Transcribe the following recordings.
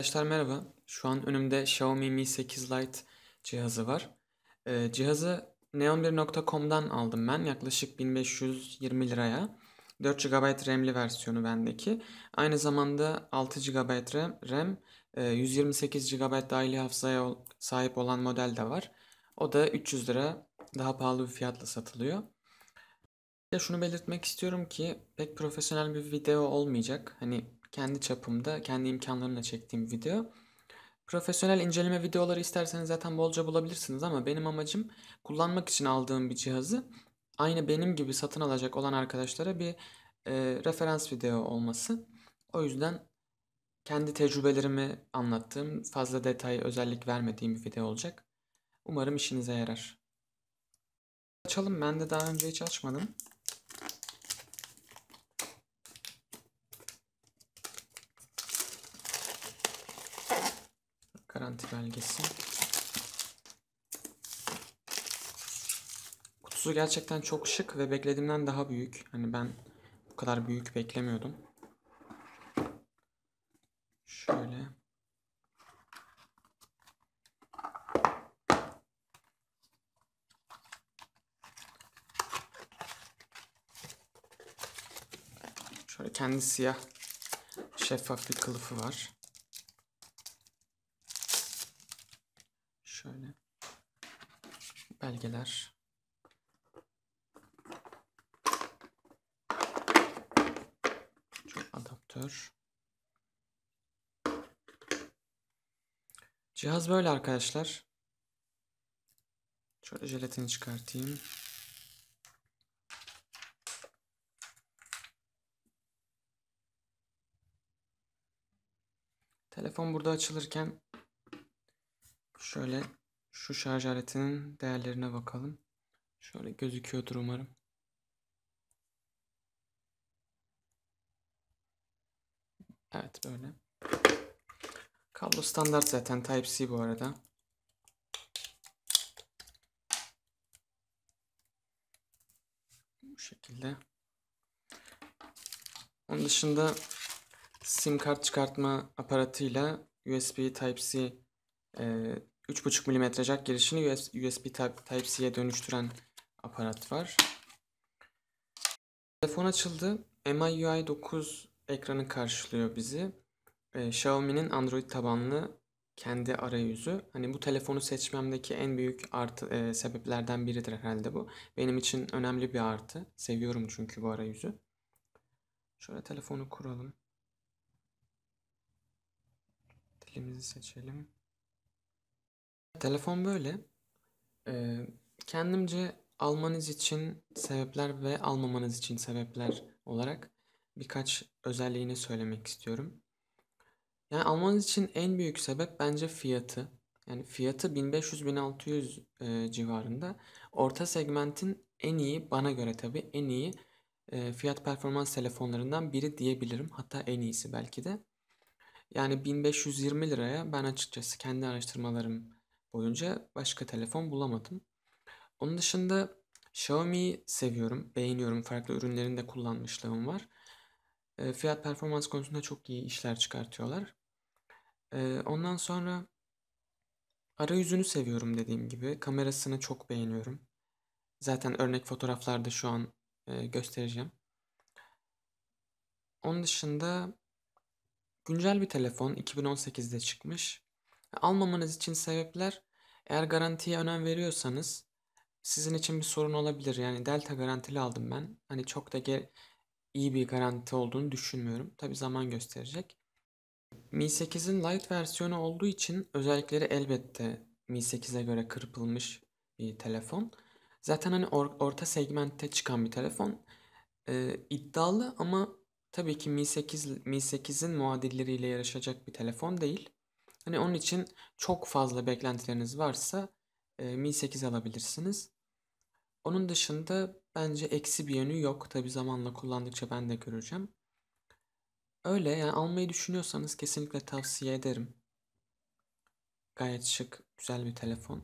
Arkadaşlar merhaba. Şu an önümde Xiaomi Mi 8 Lite cihazı var. Ee, cihazı neon1.com'dan aldım ben yaklaşık 1520 liraya. 4 GB RAM'li versiyonu bendeki. Aynı zamanda 6 GB RAM, 128 e, GB dahili hafızaya sahip olan model de var. O da 300 lira daha pahalı bir fiyatla satılıyor. Ya şunu belirtmek istiyorum ki pek profesyonel bir video olmayacak. Hani kendi çapımda, kendi imkanlarımla çektiğim video. Profesyonel inceleme videoları isterseniz zaten bolca bulabilirsiniz ama benim amacım kullanmak için aldığım bir cihazı aynı benim gibi satın alacak olan arkadaşlara bir e, referans video olması. O yüzden kendi tecrübelerimi anlattığım, fazla detay, özellik vermediğim bir video olacak. Umarım işinize yarar. Açalım. Ben de daha önce hiç açmadım. Garanti belgesi. Kutusu gerçekten çok şık ve beklediğimden daha büyük. Hani ben bu kadar büyük beklemiyordum. Şöyle. Şöyle kendi siyah şeffaf bir kılıfı var. Şöyle. Belgeler. Çok adaptör. Cihaz böyle arkadaşlar. Şöyle jelatini çıkartayım. Telefon burada açılırken Şöyle şu şarj aletinin değerlerine bakalım. Şöyle gözüküyordur umarım. Evet böyle. Kablo standart zaten Type-C bu arada. Bu şekilde. Onun dışında sim kart çıkartma aparatıyla USB Type-C 3.5 ee, mm jack girişini USB Type-C'ye dönüştüren aparat var. Telefon açıldı. MIUI 9 ekranı karşılıyor bizi. Ee, Xiaomi'nin Android tabanlı kendi arayüzü. Hani bu telefonu seçmemdeki en büyük artı e, sebeplerden biridir herhalde bu. Benim için önemli bir artı. Seviyorum çünkü bu arayüzü. Şöyle telefonu kuralım. Dilimizi seçelim. Telefon böyle. Ee, kendimce almanız için sebepler ve almamanız için sebepler olarak birkaç özelliğini söylemek istiyorum. Yani almanız için en büyük sebep bence fiyatı. Yani fiyatı 1500-1600 e, civarında. Orta segmentin en iyi, bana göre tabii en iyi e, fiyat performans telefonlarından biri diyebilirim. Hatta en iyisi belki de. Yani 1520 liraya ben açıkçası kendi araştırmalarım boyunca başka telefon bulamadım. Onun dışında Xiaomi seviyorum, beğeniyorum. Farklı ürünlerinde kullanmışlığım var. E, fiyat performans konusunda çok iyi işler çıkartıyorlar. E, ondan sonra arayüzünü seviyorum dediğim gibi. Kamerasını çok beğeniyorum. Zaten örnek fotoğraflarda şu an e, göstereceğim. Onun dışında güncel bir telefon. 2018'de çıkmış. Almamanız için sebepler eğer garantiye önem veriyorsanız sizin için bir sorun olabilir. Yani delta garantili aldım ben. Hani çok da iyi bir garanti olduğunu düşünmüyorum. Tabi zaman gösterecek. Mi 8'in light versiyonu olduğu için özellikleri elbette Mi 8'e göre kırpılmış bir telefon. Zaten hani or- orta segmentte çıkan bir telefon. Ee, iddialı ama tabii ki Mi 8 Mi 8'in muadilleriyle yarışacak bir telefon değil. Hani onun için çok fazla beklentileriniz varsa e, Mi 8 alabilirsiniz. Onun dışında bence eksi bir yönü yok. Tabi zamanla kullandıkça ben de göreceğim. Öyle yani almayı düşünüyorsanız kesinlikle tavsiye ederim. Gayet şık, güzel bir telefon.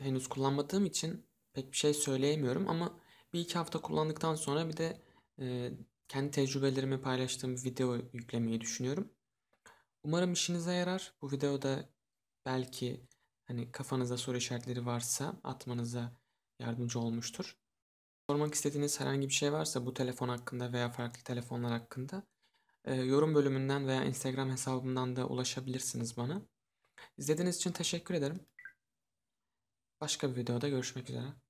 Henüz kullanmadığım için pek bir şey söyleyemiyorum ama bir iki hafta kullandıktan sonra bir de e, kendi tecrübelerimi paylaştığım bir video yüklemeyi düşünüyorum. Umarım işinize yarar. Bu videoda belki hani kafanızda soru işaretleri varsa atmanıza yardımcı olmuştur. Sormak istediğiniz herhangi bir şey varsa bu telefon hakkında veya farklı telefonlar hakkında e, yorum bölümünden veya Instagram hesabımdan da ulaşabilirsiniz bana. İzlediğiniz için teşekkür ederim. Başka bir videoda görüşmek üzere.